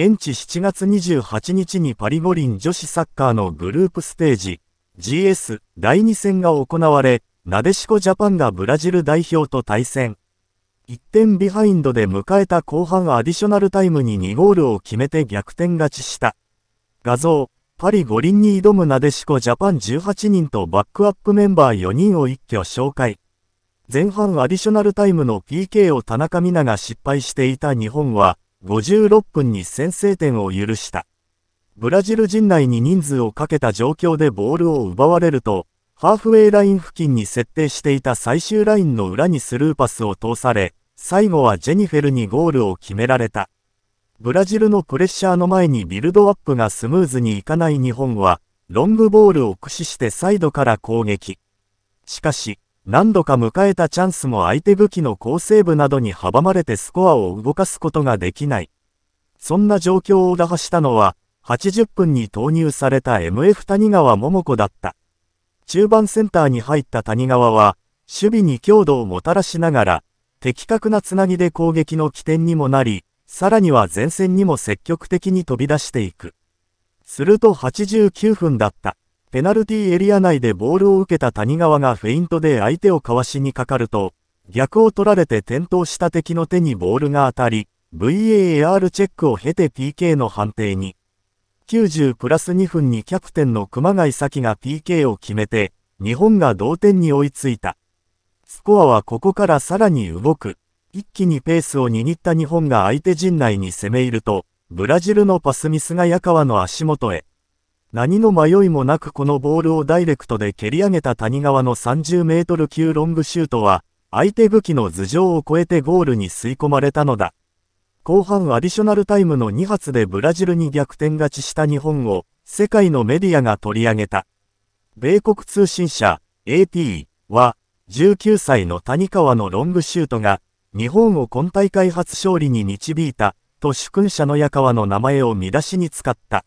現地7月28日にパリ五輪女子サッカーのグループステージ GS 第2戦が行われ、なでしこジャパンがブラジル代表と対戦。1点ビハインドで迎えた後半アディショナルタイムに2ゴールを決めて逆転勝ちした。画像、パリ五輪に挑むなでしこジャパン18人とバックアップメンバー4人を一挙紹介。前半アディショナルタイムの PK を田中美奈が失敗していた日本は、56分に先制点を許した。ブラジル陣内に人数をかけた状況でボールを奪われると、ハーフウェイライン付近に設定していた最終ラインの裏にスルーパスを通され、最後はジェニフェルにゴールを決められた。ブラジルのプレッシャーの前にビルドアップがスムーズにいかない日本は、ロングボールを駆使してサイドから攻撃。しかし、何度か迎えたチャンスも相手武器の構成部などに阻まれてスコアを動かすことができない。そんな状況を打破したのは、80分に投入された MF 谷川桃子だった。中盤センターに入った谷川は、守備に強度をもたらしながら、的確なつなぎで攻撃の起点にもなり、さらには前線にも積極的に飛び出していく。すると89分だった。ペナルティーエリア内でボールを受けた谷川がフェイントで相手をかわしにかかると、逆を取られて転倒した敵の手にボールが当たり、VAR チェックを経て PK の判定に。90プラス2分にキャプテンの熊谷咲が PK を決めて、日本が同点に追いついた。スコアはここからさらに動く。一気にペースを握った日本が相手陣内に攻め入ると、ブラジルのパスミスが矢川の足元へ。何の迷いもなくこのボールをダイレクトで蹴り上げた谷川の30メートル級ロングシュートは、相手武器の頭上を越えてゴールに吸い込まれたのだ。後半アディショナルタイムの2発でブラジルに逆転勝ちした日本を、世界のメディアが取り上げた。米国通信社 AP は、19歳の谷川のロングシュートが、日本を今大会初勝利に導いた、と主君者の矢川の名前を見出しに使った。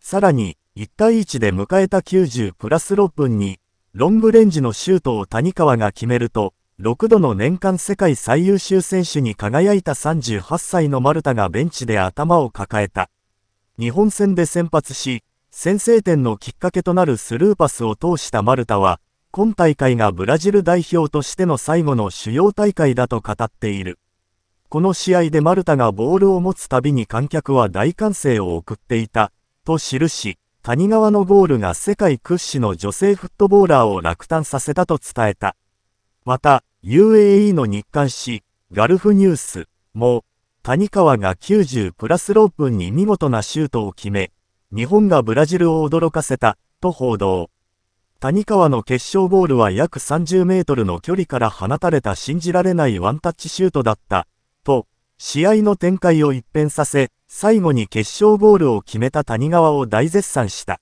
さらに、1対1で迎えた90プラス6分に、ロングレンジのシュートを谷川が決めると、6度の年間世界最優秀選手に輝いた38歳の丸太がベンチで頭を抱えた。日本戦で先発し、先制点のきっかけとなるスルーパスを通した丸太は、今大会がブラジル代表としての最後の主要大会だと語っている。この試合でマルタがボールを持つたびに観客は大歓声を送っていた、と記し、谷川のゴールが世界屈指の女性フットボーラーを落胆させたと伝えた。また、UAE の日刊誌、ガルフニュースも、谷川が90プラス6分に見事なシュートを決め、日本がブラジルを驚かせた、と報道。谷川の決勝ゴールは約30メートルの距離から放たれた信じられないワンタッチシュートだった、と、試合の展開を一変させ、最後に決勝ゴールを決めた谷川を大絶賛した。